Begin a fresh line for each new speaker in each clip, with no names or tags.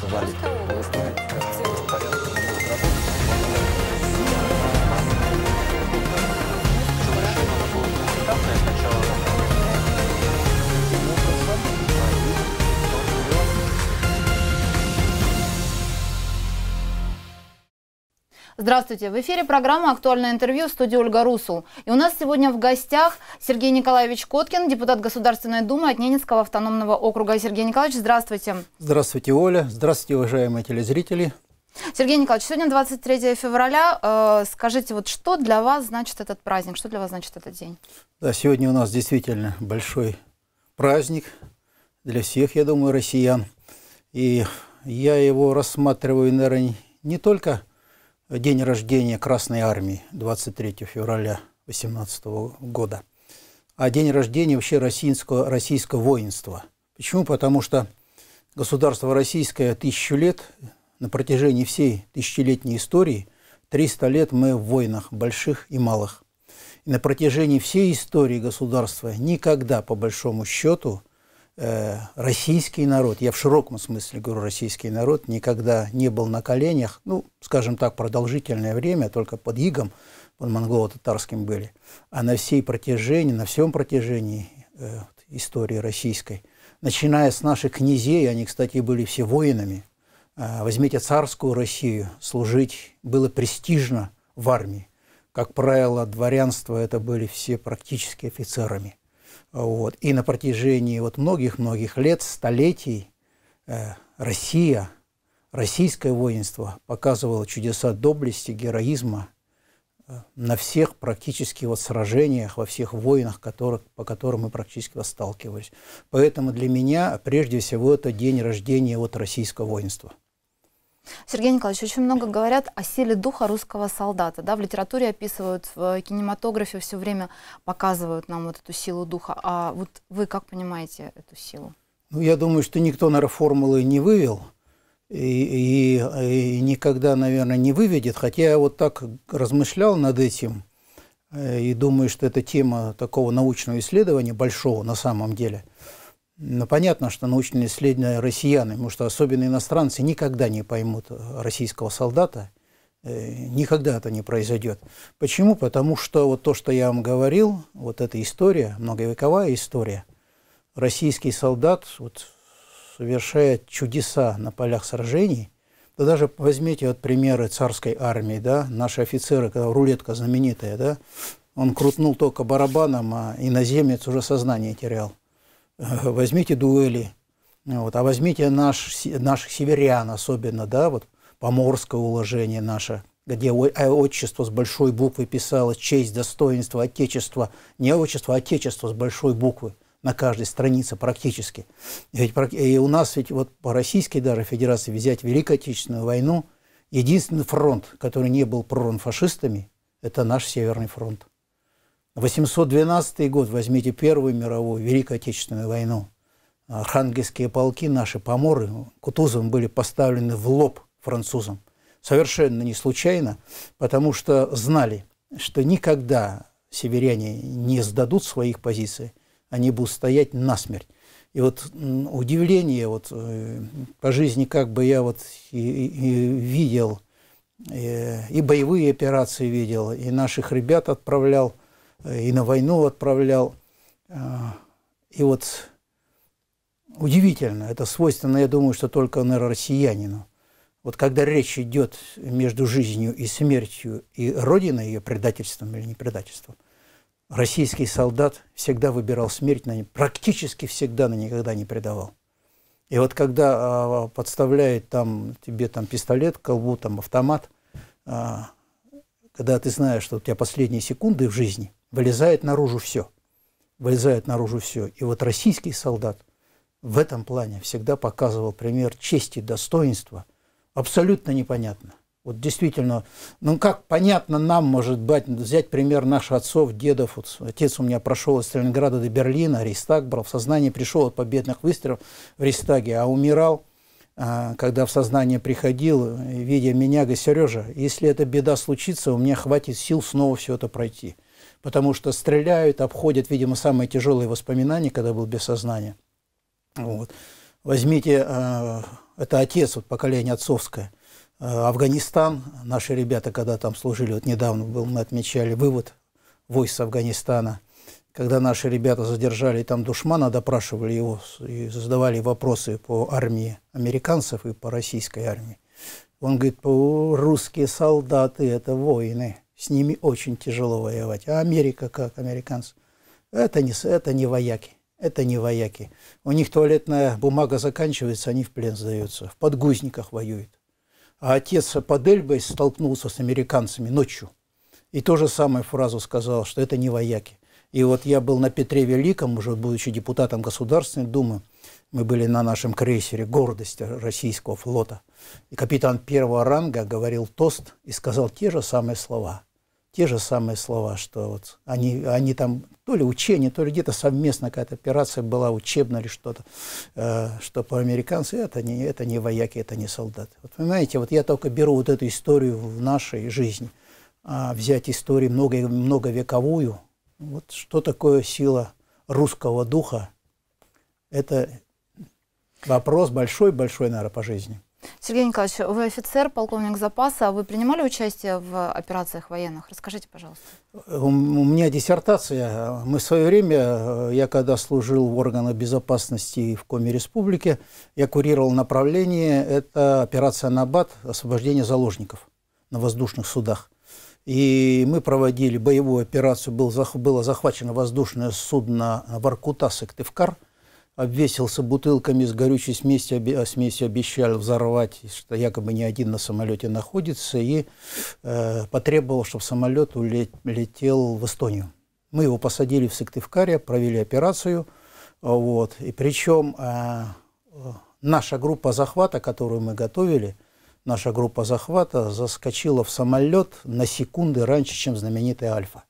Тогда называли. Здравствуйте. В эфире программа «Актуальное интервью» в студии Ольга Русул. И у нас сегодня в гостях Сергей Николаевич Коткин, депутат Государственной Думы от Ненецкого автономного округа. Сергей Николаевич, здравствуйте.
Здравствуйте, Оля. Здравствуйте, уважаемые телезрители.
Сергей Николаевич, сегодня 23 февраля. Э, скажите, вот что для вас значит этот праздник, что для вас значит этот день?
Да, сегодня у нас действительно большой праздник для всех, я думаю, россиян. И я его рассматриваю, наверное, не только день рождения Красной Армии 23 февраля 18 года, а день рождения вообще российского, российского воинства. Почему? Потому что государство российское тысячу лет, на протяжении всей тысячелетней истории, 300 лет мы в войнах больших и малых. И на протяжении всей истории государства никогда, по большому счету, Э, российский народ, я в широком смысле говорю российский народ, никогда не был на коленях, ну, скажем так, продолжительное время, только под игом, под монголо-татарским были, а на всей протяжении, на всем протяжении э, истории российской, начиная с наших князей, они, кстати, были все воинами, э, возьмите царскую Россию, служить было престижно в армии. Как правило, дворянство это были все практически офицерами вот. И на протяжении вот многих-многих лет, столетий, э, Россия, российское воинство показывало чудеса доблести, героизма э, на всех практически вот сражениях, во всех войнах, которых, по которым мы практически вот сталкивались. Поэтому для меня, прежде всего, это день рождения вот российского воинства –
Сергей Николаевич, очень много говорят о силе духа русского солдата. Да? В литературе описывают, в кинематографе все время показывают нам вот эту силу духа. А вот вы как понимаете эту силу?
Ну, я думаю, что никто, наверное, формулы не вывел и, и, и никогда, наверное, не выведет. Хотя я вот так размышлял над этим э, и думаю, что это тема такого научного исследования большого на самом деле – но ну, понятно, что научные исследования россияны, потому что особенно иностранцы никогда не поймут российского солдата, э, никогда это не произойдет. Почему? Потому что вот то, что я вам говорил, вот эта история, многовековая история, российский солдат вот, совершает чудеса на полях сражений, да даже возьмите вот примеры царской армии, да, наши офицеры, когда рулетка знаменитая, да, он крутнул только барабаном, а иноземец уже сознание терял. возьмите дуэли, вот, а возьмите наш, наших северян особенно, да, вот поморское уложение наше, где э, отчество с большой буквы писалось, честь, достоинство, отечество, не отчество, а отечество с большой буквы на каждой странице практически. и у нас ведь вот по Российской даже Федерации взять Великую Отечественную войну, единственный фронт, который не был прорван фашистами, это наш Северный фронт. 812 год, возьмите Первую мировую, Великую Отечественную войну. Архангельские полки, наши поморы, Кутузовым были поставлены в лоб французам. Совершенно не случайно, потому что знали, что никогда северяне не сдадут своих позиций, они будут стоять насмерть. И вот удивление вот, э, по жизни, как бы я вот и, и видел, и, э, и боевые операции видел, и наших ребят отправлял и на войну отправлял. А, и вот удивительно, это свойственно, я думаю, что только, наверное, россиянину. Вот когда речь идет между жизнью и смертью, и Родиной, ее предательством или непредательством российский солдат всегда выбирал смерть, на ней, практически всегда, на никогда не предавал. И вот когда а, подставляет там, тебе там пистолет, колбу, там автомат, а, когда ты знаешь, что у тебя последние секунды в жизни – вылезает наружу все. Вылезает наружу все. И вот российский солдат в этом плане всегда показывал пример чести, достоинства. Абсолютно непонятно. Вот действительно, ну как понятно нам, может быть, взять пример наших отцов, дедов. Вот отец у меня прошел из Сталинграда до Берлина, Рейстаг брал, в сознание пришел от победных выстрелов в Рейстаге, а умирал, а, когда в сознание приходил, видя меня, говорит, Сережа, если эта беда случится, у меня хватит сил снова все это пройти потому что стреляют, обходят, видимо, самые тяжелые воспоминания, когда был без сознания. Вот. Возьмите, э, это отец, вот поколение отцовское, э, Афганистан, наши ребята, когда там служили, вот недавно был, мы отмечали вывод войск Афганистана, когда наши ребята задержали там душмана, допрашивали его и задавали вопросы по армии американцев и по российской армии. Он говорит, русские солдаты – это воины с ними очень тяжело воевать. А Америка как, американцы? Это не, это не вояки. Это не вояки. У них туалетная бумага заканчивается, они в плен сдаются. В подгузниках воюют. А отец под Эльбой столкнулся с американцами ночью. И то же самое фразу сказал, что это не вояки. И вот я был на Петре Великом, уже будучи депутатом Государственной Думы, мы были на нашем крейсере «Гордость» российского флота. И капитан первого ранга говорил тост и сказал те же самые слова – те же самые слова, что вот они, они там то ли учение, то ли где-то совместно какая-то операция была учебная или что-то, э, что по американцы это не, это не вояки, это не солдаты. Вот понимаете, вот я только беру вот эту историю в нашей жизни, а взять историю много, многовековую, вот что такое сила русского духа, это вопрос большой-большой, наверное, по жизни.
Сергей Николаевич, вы офицер, полковник запаса. Вы принимали участие в операциях военных? Расскажите, пожалуйста.
У меня диссертация. Мы в свое время, э, я когда служил в органах безопасности в Коми Республике, я курировал направление. Это операция «Набат. Освобождение заложников» на воздушных судах. И мы проводили боевую операцию. было захвачено воздушное судно «Воркута-Сыктывкар». -Сыктывкар обвесился бутылками с горючей смесью, а, смесью обещали взорвать, что якобы не один на самолете находится, и э, потребовал, чтобы самолет улетел в Эстонию. Мы его посадили в Сыктывкаре, провели операцию. Вот. И причем э, наша группа захвата, которую мы готовили, наша группа захвата заскочила в самолет на секунды раньше, чем знаменитый «Альфа».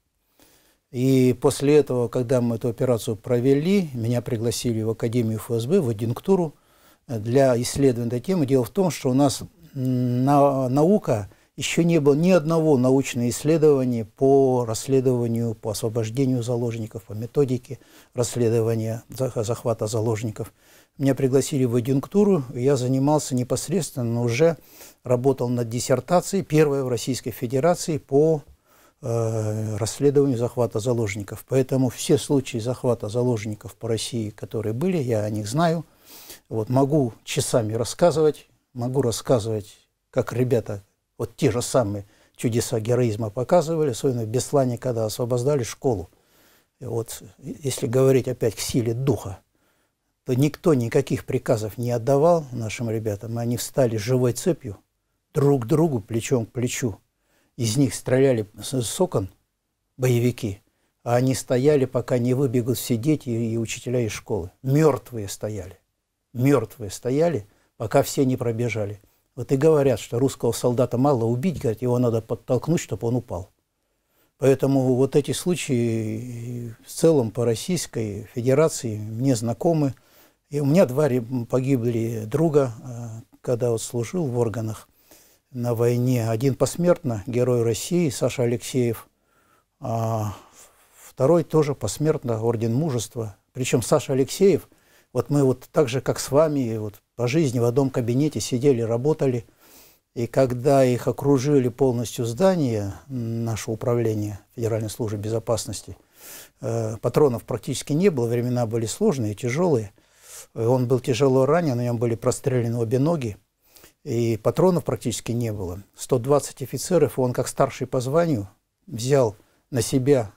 И после этого, когда мы эту операцию провели, меня пригласили в Академию ФСБ, в адъюнктуру э, для исследования этой темы. Дело в том, что у нас на, наука, еще не было ни одного научного исследования по расследованию, по освобождению заложников, по методике расследования захвата заложников. Меня пригласили в адъюнктуру, я занимался непосредственно, но уже работал над диссертацией, первой в Российской Федерации по Э, расследованию захвата заложников. Поэтому все случаи захвата заложников по России, которые были, я о них знаю. Вот могу часами рассказывать, могу рассказывать, как ребята вот те же самые чудеса героизма показывали, особенно в Беслане, когда освобождали школу. И вот если говорить опять к силе духа, то никто никаких приказов не отдавал нашим ребятам, и они встали живой цепью друг к другу, плечом к плечу, из них стреляли с окон боевики, а они стояли, пока не выбегут все дети и учителя из школы. Мертвые стояли. Мертвые стояли, пока все не пробежали. Вот и говорят, что русского солдата мало убить, говорят, его надо подтолкнуть, чтобы он упал. Поэтому вот эти случаи в целом по Российской Федерации мне знакомы. И у меня два погибли друга, а, когда вот служил в органах на войне. Один посмертно, герой России Саша Алексеев, а второй тоже посмертно, орден мужества. Причем Саша Алексеев, вот мы вот так же, как с вами, вот по жизни в одном кабинете сидели, работали. И когда их окружили полностью здание, наше управление Федеральной службы безопасности, э, патронов практически не было, времена были сложные, тяжелые. Э, он был тяжело ранен, на нем были прострелены обе ноги и патронов практически не было. 120 офицеров, он как старший по званию взял на себя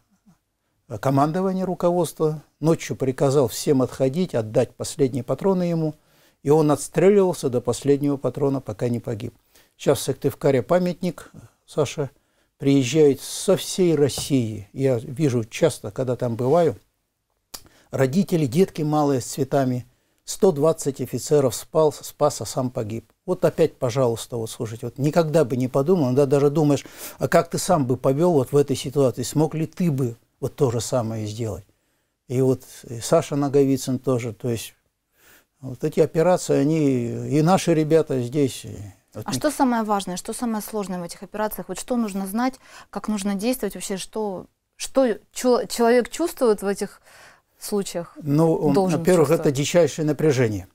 э, командование руководства, ночью приказал всем отходить, отдать последние патроны ему, и он отстреливался до последнего патрона, пока не погиб. Сейчас в Сыктывкаре памятник, э, Саша, приезжает со всей России. Я вижу часто, когда там бываю, родители, детки малые с цветами – 120 офицеров спал, спас, а сам погиб. Вот опять, пожалуйста, вот слушайте, вот никогда бы не подумал, да, даже думаешь, а как ты сам бы повел вот в этой ситуации, смог ли ты бы вот то же самое сделать? И вот и Саша Наговицын тоже, то есть вот эти операции, они и наши ребята здесь. А вот а не...
что самое важное, что самое сложное в этих операциях? Вот что нужно знать, как нужно действовать вообще, что, что человек чувствует в этих случаях Ну, во-первых, это
дичайшее напряжение.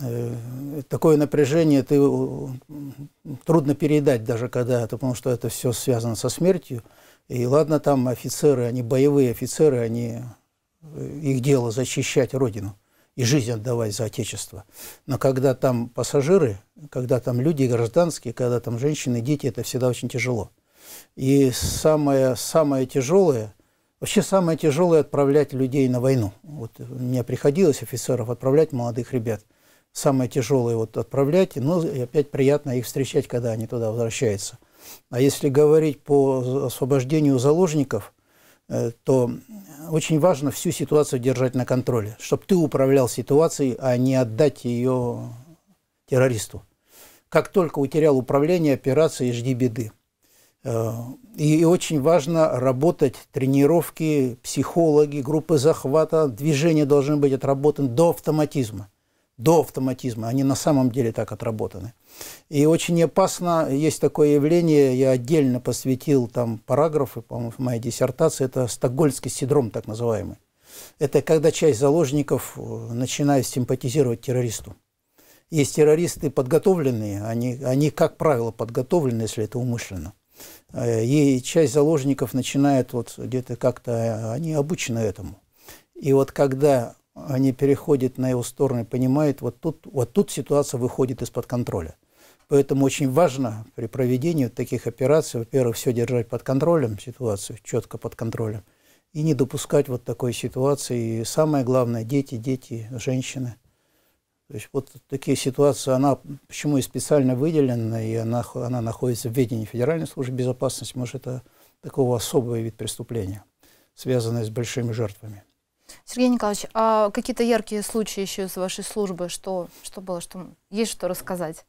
Э, такое напряжение ты, э, трудно передать даже когда это, потому что это все связано со смертью. И ладно, там офицеры, они боевые офицеры, они, э, их дело защищать Родину и жизнь отдавать за Отечество. Но когда там пассажиры, когда там люди гражданские, когда там женщины, дети, это всегда очень тяжело. И самое, самое тяжелое Вообще самое тяжелое отправлять людей на войну. Вот мне приходилось офицеров отправлять, молодых ребят. Самое тяжелое вот отправлять, но ну, опять приятно их встречать, когда они туда возвращаются. А если говорить по освобождению заложников, э, то очень важно всю ситуацию держать на контроле, чтобы ты управлял ситуацией, а не отдать ее террористу. Как только утерял управление операцией, жди беды. Э, и очень важно работать, тренировки, психологи, группы захвата, движения должны быть отработаны до автоматизма. До автоматизма, они на самом деле так отработаны. И очень опасно, есть такое явление, я отдельно посвятил там параграфы, по-моему, в моей диссертации, это стокгольский синдром так называемый. Это когда часть заложников э, начинает симпатизировать террористу. Есть террористы подготовленные, они, они как правило подготовлены, если это умышленно. Э, и часть заложников начинает вот где-то как-то, э, они обучены этому. И вот когда они переходят на его сторону и понимают, вот тут, вот тут ситуация выходит из-под контроля. Поэтому очень важно при проведении таких операций, во-первых, все держать под контролем, ситуацию четко под контролем, и не допускать вот такой ситуации. И самое главное, дети, дети, женщины – то есть вот такие ситуации, она почему и специально выделена, и она, она находится в ведении Федеральной службы безопасности, может это такого особого вид преступления, связанное с большими жертвами.
Сергей Николаевич, а какие-то яркие случаи еще из вашей службы? Что, что было? Что, есть что рассказать?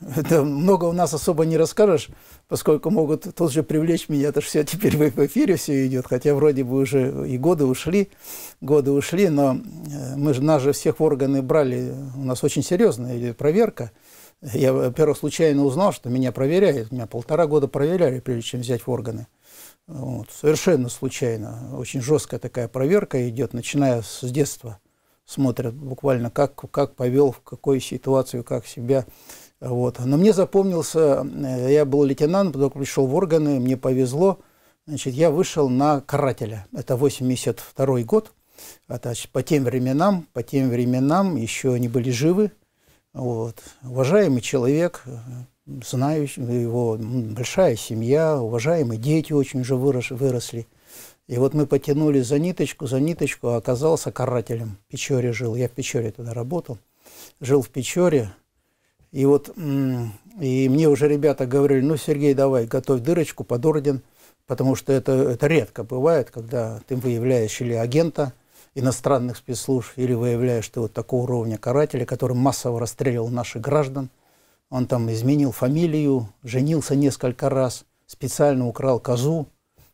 это много у нас особо не расскажешь, поскольку могут тут же привлечь меня, это же все теперь в эфире все идет, хотя вроде бы уже и годы ушли, годы ушли, но э, мы же, нас же всех в органы брали, у нас очень серьезная идет проверка. Я, во-первых, случайно узнал, что меня проверяют, меня полтора года проверяли, прежде чем взять в органы. Вот, совершенно случайно, очень жесткая такая проверка идет, начиная с детства смотрят буквально, как, как повел, в какой ситуацию как себя вот. Но мне запомнился, э, я был лейтенант, потом пришел в органы, мне повезло. Значит, я вышел на карателя. Это 82 год. Это а, по тем временам, по тем временам еще они были живы. Вот. Уважаемый человек, э, знаю ну, его, большая семья, уважаемые дети очень уже выросли. И вот мы потянули за ниточку, за ниточку, а оказался карателем. В Печоре жил. Я в Печоре тогда работал. Жил в Печоре. И вот и мне уже ребята говорили, ну, Сергей, давай, готовь дырочку под орден, потому что это, это редко бывает, когда ты выявляешь или агента иностранных спецслужб, или выявляешь ты вот такого уровня карателя, который массово расстреливал наших граждан. Он там изменил фамилию, женился несколько раз, специально украл козу,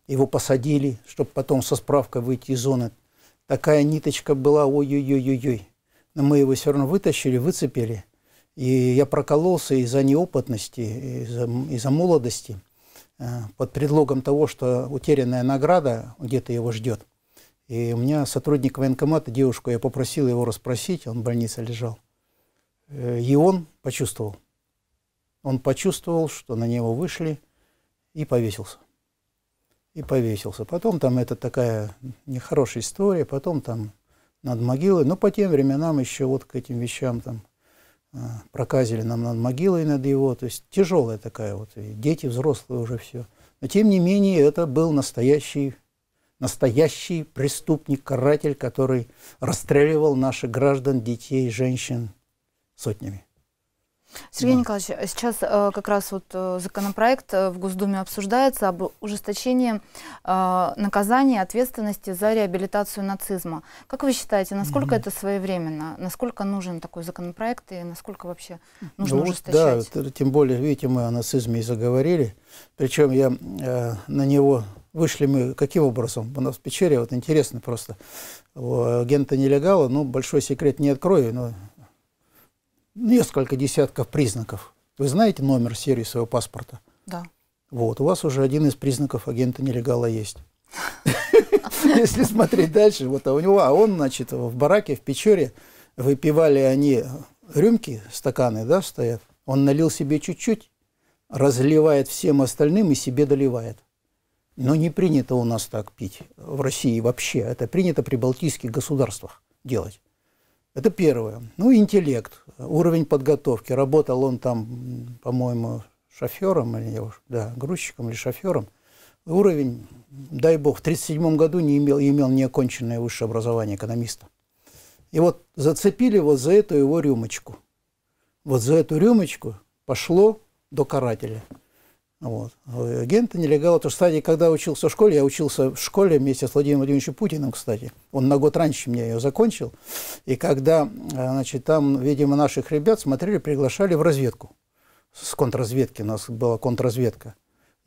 его посадили, чтобы потом со справкой выйти из зоны. Такая ниточка была, ой-ой-ой-ой-ой. Но мы его все равно вытащили, выцепили – и я прокололся из-за неопытности, из-за из молодости, э, под предлогом того, что утерянная награда где-то его ждет. И у меня сотрудник военкомата, девушку, я попросил его расспросить, он в больнице лежал. Э, и он почувствовал. Он почувствовал, что на него вышли, и повесился. И повесился. Потом там это такая нехорошая история, потом там над могилой. Но по тем временам еще вот к этим вещам там а, проказили нам над могилой, над его. То есть тяжелая такая вот. И дети взрослые уже все. Но тем не менее это был настоящий, настоящий преступник-каратель, который расстреливал наших граждан, детей, женщин сотнями.
Сергей да. Николаевич, э, сейчас э, как раз вот э, законопроект э, в Госдуме обсуждается об ужесточении э, наказания ответственности за реабилитацию нацизма. Как вы считаете, насколько mm -hmm. это своевременно? Насколько нужен такой законопроект и насколько вообще ну нужно ну, ужесточать?
Да, тем более, видите, мы о нацизме и заговорили. Причем я э, на него вышли мы каким образом? У нас в пещере, вот интересно просто, у агента нелегала, ну, большой секрет не открою, но несколько десятков признаков. Вы знаете номер серии своего паспорта? Да. Вот, у вас уже один из признаков агента нелегала есть. Если смотреть дальше, вот а у него, а он, значит, в бараке, в Печоре, выпивали они рюмки, стаканы, да, стоят. Он налил себе чуть-чуть, разливает всем остальным и себе доливает. Но не принято у нас так пить в России вообще. Это принято при балтийских государствах делать. Это первое. Ну, интеллект. Уровень подготовки. Работал он там, по-моему, шофером, или да, грузчиком или шофером. Уровень, дай бог, в 1937 году не имел, имел неоконченное высшее образование экономиста. И вот зацепили вот за эту его рюмочку. Вот за эту рюмочку пошло до карателя. Вот. Агенты нелегалы. Потому кстати, когда учился в школе, я учился в школе вместе с Владимиром Владимировичем Путиным, кстати. Он на год раньше меня ее закончил. И когда, э, значит, там, видимо, наших ребят смотрели, приглашали в разведку. С контрразведки. У нас была контрразведка.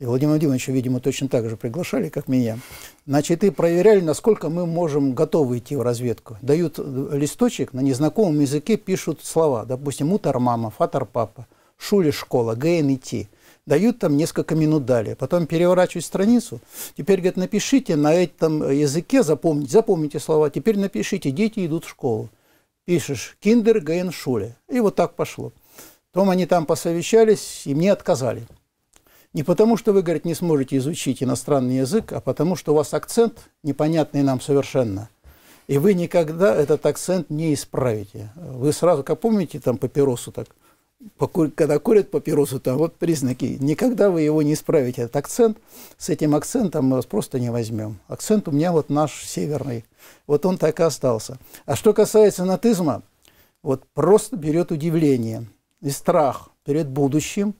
И Владимир Владимировича, видимо, точно так же приглашали, как меня. Значит, и проверяли, насколько мы можем готовы идти в разведку. Дают листочек, на незнакомом языке пишут слова. Допустим, мама, фатар папа, шули школа, гейн идти дают там несколько минут далее. Потом переворачивают страницу. Теперь, говорит, напишите на этом языке, запомните, запомните слова. Теперь напишите, дети идут в школу. Пишешь «Киндер Гейншуле». И вот так пошло. Потом они там посовещались, и мне отказали. Не потому, что вы, говорит, не сможете изучить иностранный язык, а потому, что у вас акцент непонятный нам совершенно. И вы никогда этот акцент не исправите. Вы сразу, как помните, там папиросу так – когда курят папиросу, там вот признаки. Никогда вы его не исправите, этот акцент. С этим акцентом мы вас просто не возьмем. Акцент у меня вот наш северный. Вот он так и остался. А что касается натизма, вот просто берет удивление и страх перед будущим.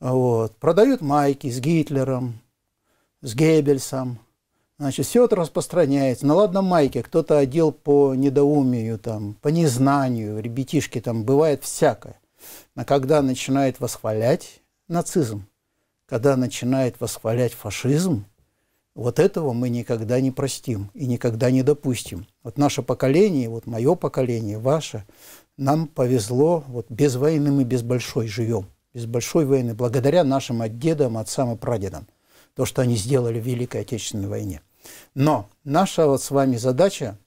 Вот. Продают майки с Гитлером, с Геббельсом. Значит, все это распространяется. Ну ладно, майки кто-то одел по недоумию, там, по незнанию. Ребятишки, там бывает всякое. Но когда начинает восхвалять нацизм, когда начинает восхвалять фашизм, вот этого мы никогда не простим и никогда не допустим. Вот наше поколение, вот мое поколение, ваше, нам повезло, вот без войны мы без большой живем, без большой войны, благодаря нашим дедам, отцам и прадедам, то, что они сделали в Великой Отечественной войне. Но наша вот с вами задача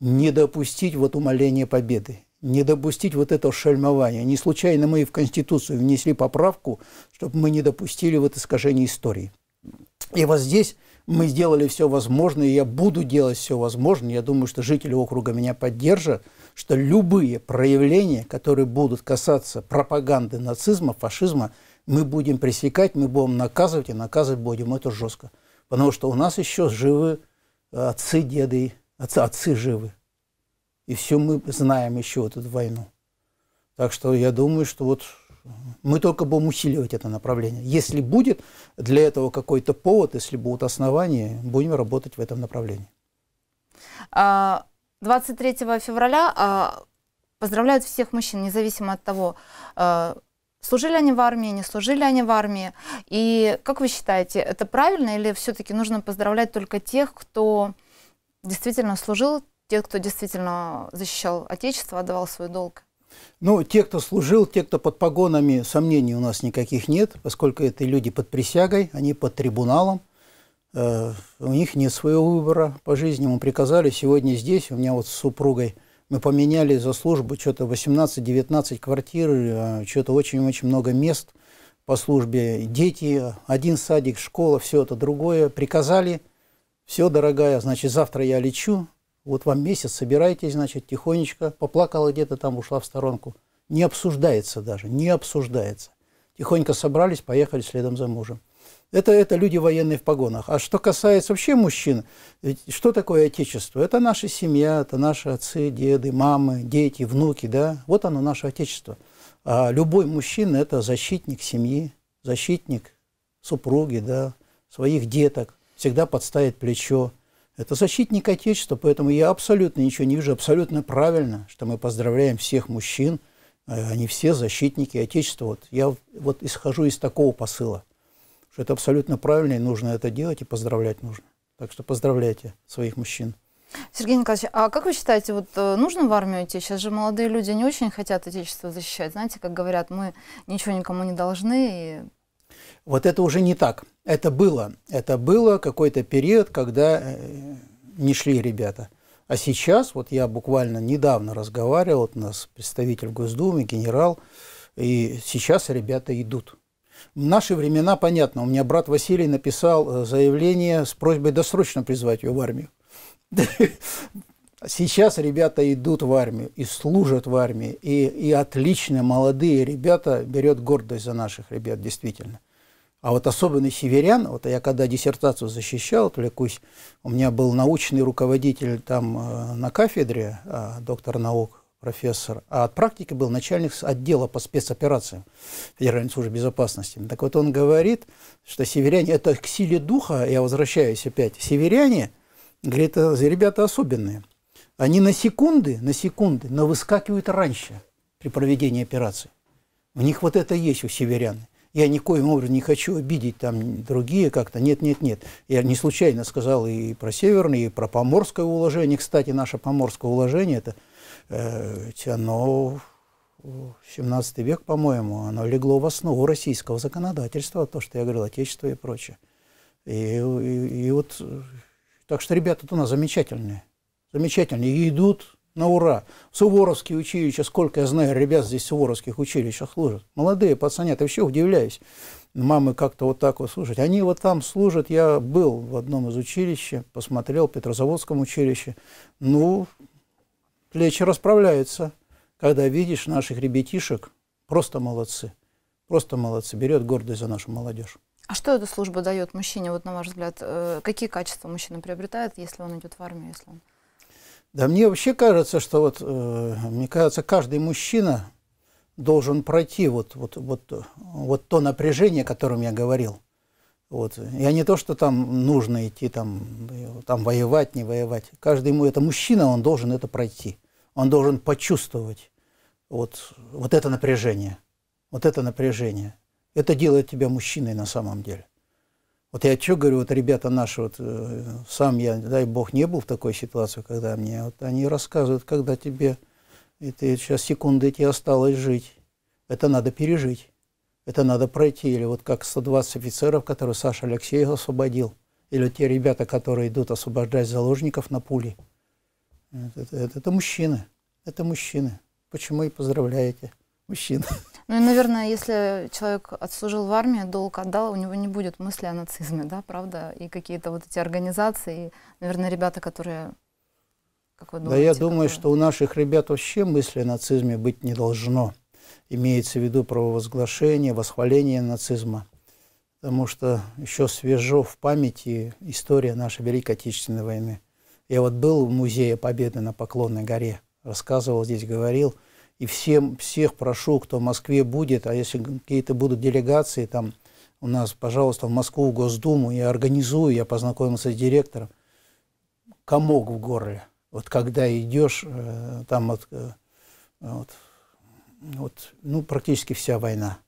не допустить вот умоления победы, не допустить вот этого шельмования. Не случайно мы в Конституцию внесли поправку, чтобы мы не допустили вот искажения истории. И вот здесь мы сделали все возможное, и я буду делать все возможное. Я думаю, что жители округа меня поддержат, что любые проявления, которые будут касаться пропаганды нацизма, фашизма, мы будем пресекать, мы будем наказывать, и наказывать будем это жестко. Потому что у нас еще живы э, отцы, деды, отцы, отцы живы. И все мы знаем еще вот эту войну. Так что я думаю, что вот мы только будем усиливать это направление. Если будет для этого какой-то повод, если будут основания, будем работать в этом направлении.
23 а, февраля а, поздравляют всех мужчин, независимо от того, а, служили они в армии, не служили они в армии. И как вы считаете, это правильно или все-таки нужно поздравлять только тех, кто действительно служил, те, кто действительно защищал Отечество, отдавал свой долг.
Ну, те, кто служил, те, кто под погонами, сомнений у нас никаких нет, поскольку это люди под присягой, они под трибуналом. Э, у них нет своего выбора по жизни. Мы приказали сегодня здесь, у меня вот с супругой, мы поменяли за службу что-то 18-19 квартир, э, что-то очень-очень много мест по службе. Дети, один садик, школа, все это другое. Приказали, все, дорогая, значит, завтра я лечу, вот вам месяц, собираетесь, значит, тихонечко. Поплакала где-то там, ушла в сторонку. Не обсуждается даже, не обсуждается. Тихонько собрались, поехали следом за мужем. Это, это люди военные в погонах. А что касается вообще мужчин, что такое отечество? Это наша семья, это наши отцы, деды, мамы, дети, внуки, да? Вот оно, наше отечество. А любой мужчина – это защитник семьи, защитник супруги, да, своих деток, всегда подставит плечо, это защитник Отечества, поэтому я абсолютно ничего не вижу. Абсолютно правильно, что мы поздравляем всех мужчин, э, они все защитники Отечества. Вот я вот исхожу из такого посыла, что это абсолютно правильно, и нужно это делать, и поздравлять нужно. Так что поздравляйте своих мужчин.
Сергей Николаевич, а как вы считаете, вот э, нужно в армию идти? Сейчас же молодые люди не очень хотят Отечество защищать. Знаете, как говорят, мы ничего никому не должны, и
вот это уже не так. Это было. Это было какой-то период, когда э, не шли ребята. А сейчас, вот я буквально недавно разговаривал, вот у нас представитель Госдумы, генерал, и сейчас ребята идут. В наши времена, понятно, у меня брат Василий написал э, заявление с просьбой досрочно призвать ее в армию. Сейчас ребята идут в армию и служат в армии, и, и отлично молодые ребята берет гордость за наших ребят, действительно. А вот особенный северян, вот я когда диссертацию защищал, отвлекусь, у меня был научный руководитель там э, на кафедре, а, доктор наук, профессор, а от практики был начальник отдела по спецоперациям Федеральной службы безопасности. Так вот он говорит, что северяне, это к силе духа, я возвращаюсь опять, северяне, говорит, э, ребята особенные, они на секунды, на секунды, но выскакивают раньше при проведении операции. У них вот это есть у северян. Я никоим образом не хочу обидеть там другие как-то. Нет, нет, нет. Я не случайно сказал и про северное, и про поморское уложение. Кстати, наше поморское уложение, это э, оно 17 век, по-моему, оно легло в основу российского законодательства, то, что я говорил, отечество и прочее. И, и, и вот, э, так что ребята у нас замечательные, замечательные, и идут на ура. Суворовские училища, сколько я знаю, ребят здесь в Суворовских училищах служат. Молодые пацаны, я вообще удивляюсь. Мамы как-то вот так вот служат. Они вот там служат. Я был в одном из училищ, посмотрел, в Петрозаводском училище. Ну, плечи расправляются, когда видишь наших ребятишек. Просто молодцы. Просто молодцы. Берет гордость за нашу молодежь.
А что эта служба дает мужчине, вот на ваш взгляд? Э, какие качества мужчина приобретает, если он идет в армию, если он
да мне вообще кажется, что вот, э, мне кажется, каждый мужчина должен пройти вот, вот, вот, вот то напряжение, о котором я говорил. Вот. Я не то, что там нужно идти, там, там воевать, не воевать. Каждый ему, это мужчина, он должен это пройти. Он должен почувствовать вот, вот это напряжение. Вот это напряжение. Это делает тебя мужчиной на самом деле. Вот я что говорю, вот ребята наши, вот э, сам я, дай бог, не был в такой ситуации, когда мне, вот они рассказывают, когда тебе, и ты сейчас секунды тебе осталось жить, это надо пережить, это надо пройти, или вот как 120 офицеров, которые Саша Алексеев освободил, или те ребята, которые идут освобождать заложников на пули. Э, это, это, это мужчины, это мужчины. Почему и поздравляете? мужчин.
Ну и, наверное, если человек отслужил в армии, долг отдал, у него не будет мысли о нацизме, да, правда? И какие-то вот эти организации, и, наверное, ребята, которые, как вы думаете? Да я думаю,
что у наших ребят вообще мысли о нацизме быть не должно. Имеется в виду правовозглашение, восхваление нацизма. Потому что еще свежо в памяти история нашей Великой Отечественной войны. Я вот был в музее Победы на Поклонной горе, рассказывал здесь, говорил – и всем, всех прошу, кто в Москве будет, а если какие-то будут делегации там у нас, пожалуйста, в Москву, в Госдуму, я организую, я познакомился с директором. Комок в горле. Вот когда идешь, э, там вот, э, вот, вот, ну, практически вся война.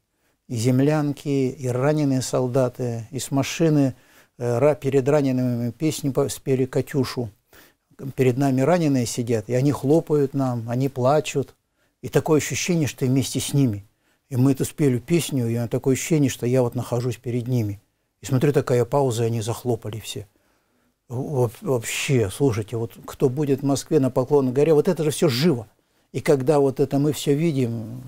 И землянки, и раненые солдаты, и с машины э, перед ранеными песни спели «Катюшу». Перед нами раненые сидят, и они хлопают нам, они плачут. И такое ощущение, что я вместе с ними. И мы эту спели песню, и такое ощущение, что я вот нахожусь перед ними. И смотрю, такая пауза, и они захлопали все. Во вообще, слушайте, вот кто будет в Москве на Поклонной горе, вот это же все живо. И когда вот это мы все видим,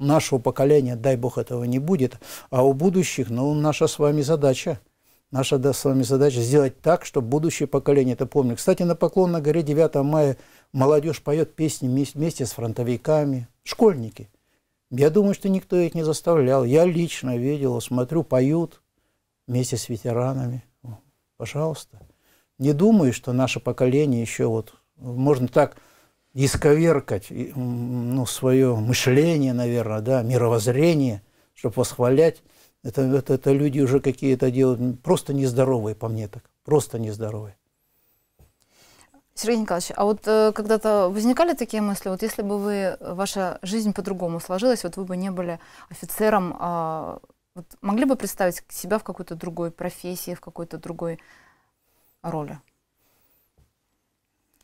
нашего поколения, дай бог, этого не будет, а у будущих, ну, наша с вами задача – Наша да, с вами задача сделать так, чтобы будущее поколение это помнило. Кстати, на Поклон на горе 9 мая молодежь поет песни вместе с фронтовиками, школьники. Я думаю, что никто их не заставлял. Я лично видел, смотрю, поют вместе с ветеранами. Пожалуйста. Не думаю, что наше поколение еще вот можно так исковеркать ну, свое мышление, наверное, да, мировоззрение, чтобы восхвалять это, это, это люди уже какие-то делают, просто нездоровые, по мне так, просто нездоровые.
Сергей Николаевич, а вот э, когда-то возникали такие мысли, вот если бы вы, э, ваша жизнь по-другому сложилась, вот вы бы не были офицером, а, вот могли бы представить себя в какой-то другой профессии, в какой-то другой роли?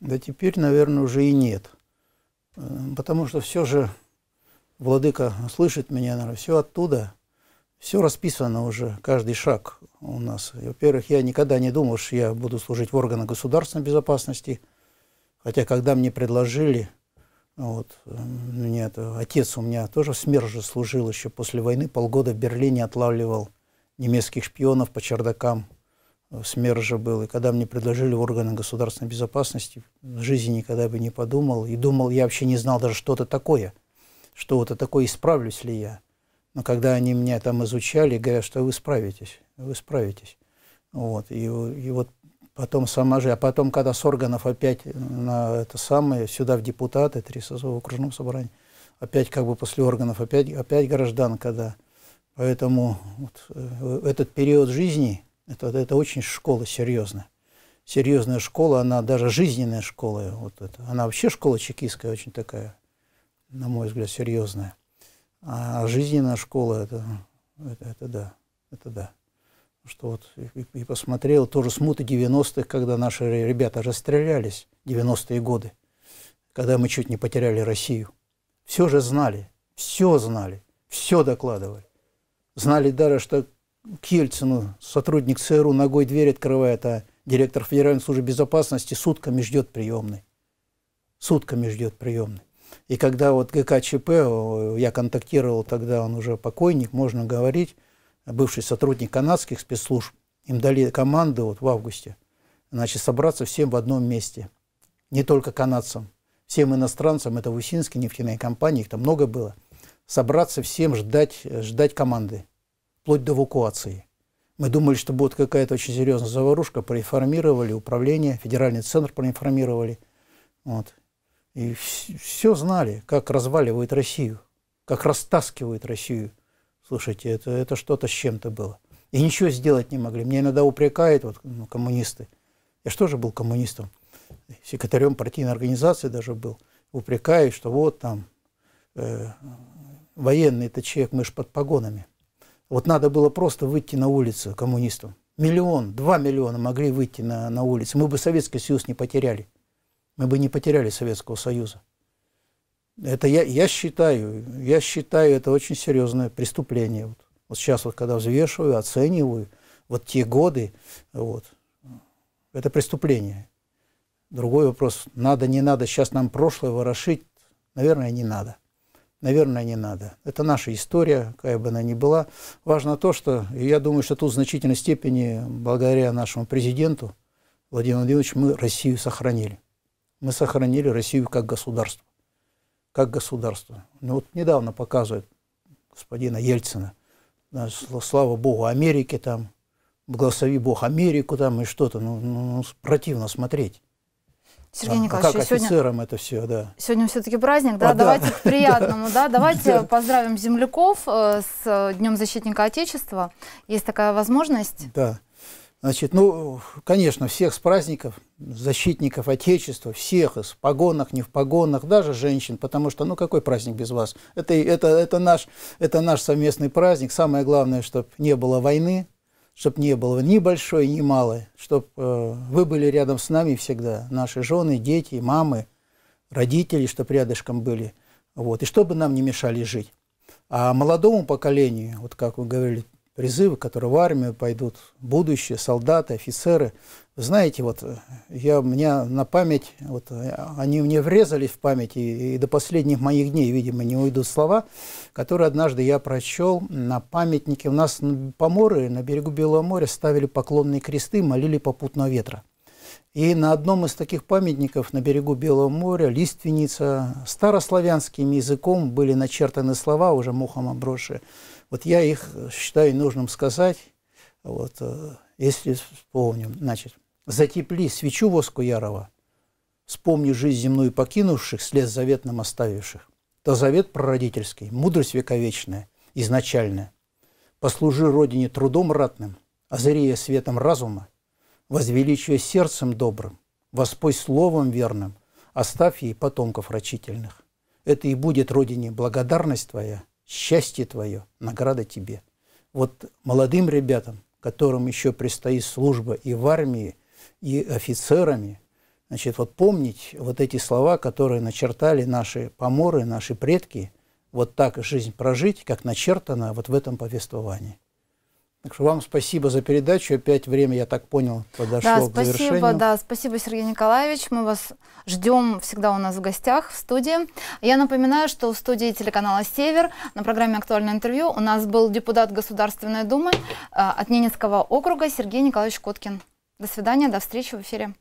Да теперь, наверное, уже и нет. Э, потому что все же, Владыка слышит меня, наверное, все оттуда – все расписано уже, каждый шаг у нас. Во-первых, я никогда не думал, что я буду служить в органах государственной безопасности, хотя когда мне предложили, вот, эм, мне это, отец у меня тоже в СМЕР же служил еще после войны, полгода в Берлине отлавливал немецких шпионов по чердакам, э, в СМЕР же был, и когда мне предложили в органы государственной безопасности, в жизни никогда бы не подумал, и думал, я вообще не знал даже, что это такое, что это такое, исправлюсь ли я. Но когда они меня там изучали, говорят, что вы справитесь, вы справитесь. Вот, и, и вот потом сама же, а потом, когда с органов опять на это самое, сюда в депутаты, три созыва в окружном собрании, опять как бы после органов, опять, опять граждан, когда. Поэтому вот, э, этот период жизни, это, это очень школа серьезная. Серьезная школа, она даже жизненная школа. Вот это. Она вообще школа чекистская очень такая, на мой взгляд, серьезная. А, а жизненная школа, это, это, это да, это да. Что вот и, и посмотрел тоже смуты 90-х, когда наши ребята расстрелялись, 90-е годы, когда мы чуть не потеряли Россию. Все же знали, все знали, все докладывали. Знали даже, что к Ельцину сотрудник ЦРУ ногой дверь открывает, а директор Федеральной службы безопасности сутками ждет приемный. Сутками ждет приемный. И когда вот ГКЧП, я контактировал, тогда он уже покойник, можно говорить, бывший сотрудник канадских спецслужб, им дали команду вот в августе, значит, собраться всем в одном месте. Не только канадцам, всем иностранцам, это в Усинске нефтяные компании, их там много было, собраться всем ждать, ждать команды, вплоть до эвакуации. Мы думали, что будет какая-то очень серьезная заварушка, проинформировали управление, федеральный центр проинформировали. Вот. И все знали, как разваливают Россию, как растаскивают Россию. Слушайте, это, это что-то с чем-то было. И ничего сделать не могли. Мне иногда упрекают вот, ну, коммунисты. Я же тоже был коммунистом. Секретарем партийной организации даже был. Упрекают, что вот там э, военный это человек, мы же под погонами. Вот надо было просто выйти на улицу коммунистам. Миллион, два миллиона могли выйти на, на улицу. Мы бы Советский Союз не потеряли мы бы не потеряли Советского Союза. Это я, я считаю, я считаю, это очень серьезное преступление. Вот, вот сейчас вот, когда взвешиваю, оцениваю, вот те годы, вот, это преступление. Другой вопрос, надо, не надо, сейчас нам прошлое ворошить, наверное, не надо. Наверное, не надо. Это наша история, какая бы она ни была. Важно то, что, я думаю, что тут в значительной степени, благодаря нашему президенту Владимиру Владимировичу, мы Россию сохранили. Мы сохранили Россию как государство. Как государство. Ну вот недавно показывает господина Ельцина. Слава Богу Америке там, благослови Бог Америку там и что-то. Ну, ну, ну противно смотреть.
Сергей а, как офицерам
сегодня, это все, да.
Сегодня все-таки праздник, да, а, давайте да. к приятному, да, давайте поздравим земляков э, с э, Днем Защитника Отечества. Есть такая возможность.
Да. Значит, ну, конечно, всех с праздников, защитников Отечества, всех из погонах, не в погонах, даже женщин, потому что, ну, какой праздник без вас? Это, это, это, наш, это наш совместный праздник. Самое главное, чтобы не было войны, чтобы не было ни большой, ни малой, чтобы э, вы были рядом с нами всегда, наши жены, дети, мамы, родители, чтобы рядышком были, вот, и чтобы нам не мешали жить. А молодому поколению, вот как вы говорили, призывы, которые в армию пойдут, будущие солдаты, офицеры. знаете, вот э, я, у меня на память, вот, э, они мне врезались в память, и, и до последних моих дней, видимо, не уйдут слова, которые однажды я прочел на памятнике. У нас по морю, на берегу Белого моря ставили поклонные кресты, молили попутного ветра. И на одном из таких памятников на берегу Белого моря, лиственница, старославянским языком были начертаны слова, уже мухом обросшие – вот я их считаю нужным сказать. Вот, э, если вспомним, значит, «Затепли свечу воску ярова, вспомни жизнь земную покинувших, след заветным оставивших. То завет прародительский, мудрость вековечная, изначальная. Послужи Родине трудом ратным, озарея светом разума, возвеличивая сердцем добрым, воспой словом верным, оставь ей потомков рачительных. Это и будет Родине благодарность твоя – счастье твое, награда тебе. Вот молодым ребятам, которым еще предстоит служба и в армии, и офицерами, значит, вот помнить вот эти слова, которые начертали наши поморы, наши предки, вот так жизнь прожить, как начертано вот в этом повествовании. Так что вам спасибо за передачу. Опять время, я так понял, подошло да, к спасибо, Да,
спасибо, Сергей Николаевич. Мы вас ждем всегда у нас в гостях в студии. Я напоминаю, что в студии телеканала «Север» на программе «Актуальное интервью» у нас был депутат Государственной Думы э, от Ненецкого округа Сергей Николаевич Коткин. До свидания, до встречи в эфире.